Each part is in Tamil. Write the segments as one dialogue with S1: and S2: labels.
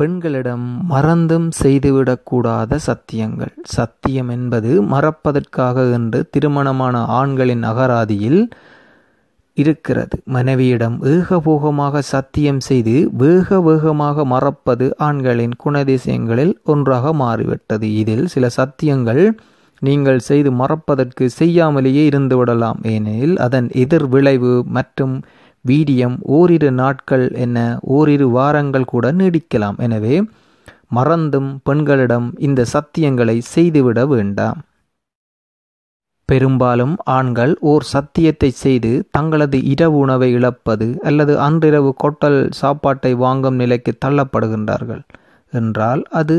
S1: பெண்களிடம் மறந்தும் செய்துவிடக்கூடாத சத்தியங்கள் சத்தியம் என்பது மறப்பதற்காக என்று திருமணமான ஆண்களின் அகராதியில் இருக்கிறது மனைவியிடம் ஏகபோகமாக சத்தியம் செய்து வேக வேகமாக மறப்பது ஆண்களின் குணதிசயங்களில் ஒன்றாக மாறிவிட்டது இதில் சில சத்தியங்கள் நீங்கள் செய்து மறப்பதற்கு செய்யாமலேயே இருந்துவிடலாம் ஏனெனில் அதன் எதிர் விளைவு மற்றும் வீரியம் ஓரிரு நாட்கள் என ஓரிரு வாரங்கள் கூட நீடிக்கலாம் எனவே மறந்தும் பெண்களிடம் இந்த சத்தியங்களை செய்துவிட வேண்டாம் பெரும்பாலும் ஆண்கள் ஓர் சத்தியத்தை செய்து தங்களது இரவு உணவை இழப்பது அல்லது அன்றிரவு கொட்டல் சாப்பாட்டை வாங்கும் நிலைக்கு தள்ளப்படுகின்றார்கள் என்றால் அது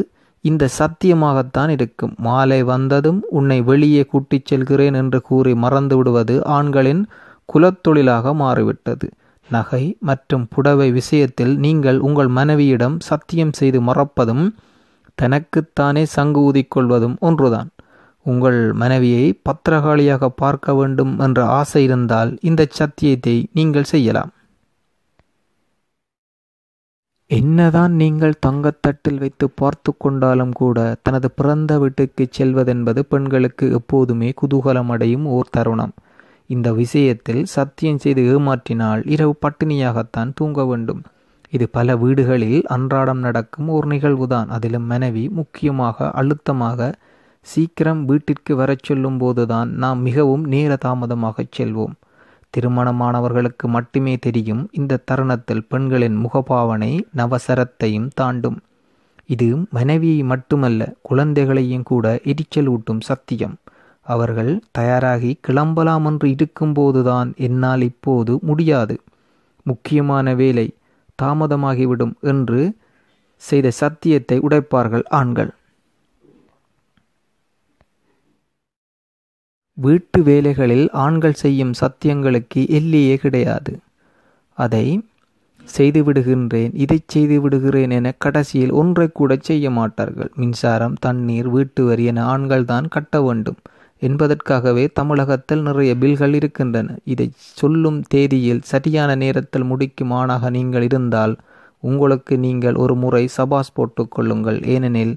S1: இந்த சத்தியமாகத்தான் இருக்கும் மாலை வந்ததும் உன்னை வெளியே கூட்டிச் செல்கிறேன் என்று கூறி மறந்து விடுவது ஆண்களின் குலத்தொழிலாக மாறிவிட்டது நகை மற்றும் புடவை விஷயத்தில் நீங்கள் உங்கள் மனைவியிடம் சத்தியம் செய்து மறப்பதும் தனக்குத்தானே சங்கு ஊதிக்கொள்வதும் ஒன்றுதான் உங்கள் மனைவியை பத்திரகாளியாக பார்க்க வேண்டும் என்ற ஆசை இருந்தால் இந்த சத்தியத்தை நீங்கள் செய்யலாம் என்னதான் நீங்கள் தங்கத்தட்டில் வைத்து பார்த்து கொண்டாலும் கூட தனது பிறந்த வீட்டுக்கு செல்வதென்பது பெண்களுக்கு எப்போதுமே குதூகலம் அடையும் ஓர் தருணம் இந்த விஷயத்தில் சத்தியம் செய்து ஏமாற்றினால் இரவு பட்டினியாகத்தான் தூங்க வேண்டும் இது பல வீடுகளில் அன்றாடம் நடக்கும் ஒரு நிகழ்வுதான் அதிலும் மனைவி முக்கியமாக அழுத்தமாக சீக்கிரம் வீட்டிற்கு வரச் சொல்லும் போதுதான் நாம் மிகவும் நேர தாமதமாக செல்வோம் திருமணமானவர்களுக்கு மட்டுமே தெரியும் இந்த தருணத்தில் பெண்களின் முகபாவனை நவசரத்தையும் தாண்டும் இது மனைவியை மட்டுமல்ல குழந்தைகளையும் கூட எரிச்சல் ஊட்டும் சத்தியம் அவர்கள் தயாராகி கிளம்பலாம் என்று இருக்கும்போதுதான் என்னால் இப்போது முடியாது முக்கியமான வேலை தாமதமாகிவிடும் என்று செய்த சத்தியத்தை உடைப்பார்கள் ஆண்கள் வீட்டு வேலைகளில் ஆண்கள் செய்யும் சத்தியங்களுக்கு எல்லையே கிடையாது அதை செய்து விடுகின்றேன் இதை செய்து விடுகிறேன் என கடைசியில் ஒன்றை கூட செய்ய மாட்டார்கள் மின்சாரம் தண்ணீர் வீட்டு வரி என ஆண்கள் தான் கட்ட வேண்டும் என்பதற்காகவே தமிழகத்தில் நிறைய பில்கள் இருக்கின்றன இதை சொல்லும் தேதியில் சரியான நேரத்தில் முடிக்கும் ஆணாக நீங்கள் இருந்தால் உங்களுக்கு நீங்கள் ஒரு முறை சபாஸ் போட்டுக்கொள்ளுங்கள் ஏனெனில்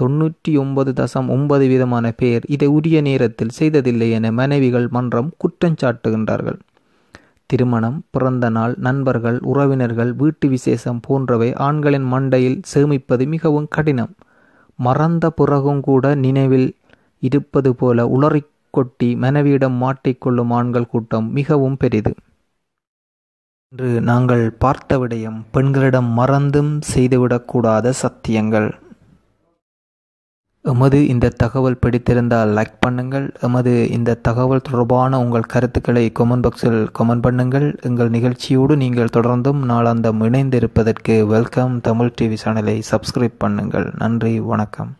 S1: தொண்ணூற்றி ஒன்பது தசம் ஒன்பது விதமான பேர் இதை உரிய நேரத்தில் செய்ததில்லை என மனைவிகள் மன்றம் குற்றஞ்சாட்டுகின்றார்கள் திருமணம் பிறந்த நாள் நண்பர்கள் உறவினர்கள் வீட்டு விசேஷம் போன்றவை ஆண்களின் மண்டையில் சேமிப்பது மிகவும் கடினம் மறந்த பிறகும் கூட நினைவில் இருப்பது போல உளறிக் கொட்டி மனைவியிடம் மாட்டிக்கொள்ளும் ஆண்கள் கூட்டம் மிகவும் பெரிது இன்று நாங்கள் பார்த்த விடயம் பெண்களிடம் மறந்தும் செய்துவிடக்கூடாத சத்தியங்கள் எமது இந்த தகவல் பிடித்திருந்தால் லைக் பண்ணுங்கள் எமது இந்த தகவல் தொடர்பான உங்கள் கருத்துக்களை கொமெண்ட் பாக்ஸில் கொமெண்ட் பண்ணுங்கள் எங்கள் நிகழ்ச்சியோடு நீங்கள் தொடர்ந்தும் நாளாந்தம் இணைந்திருப்பதற்கு வெல்கம் தமிழ் டிவி சேனலை சப்ஸ்கிரைப் பண்ணுங்கள் நன்றி வணக்கம்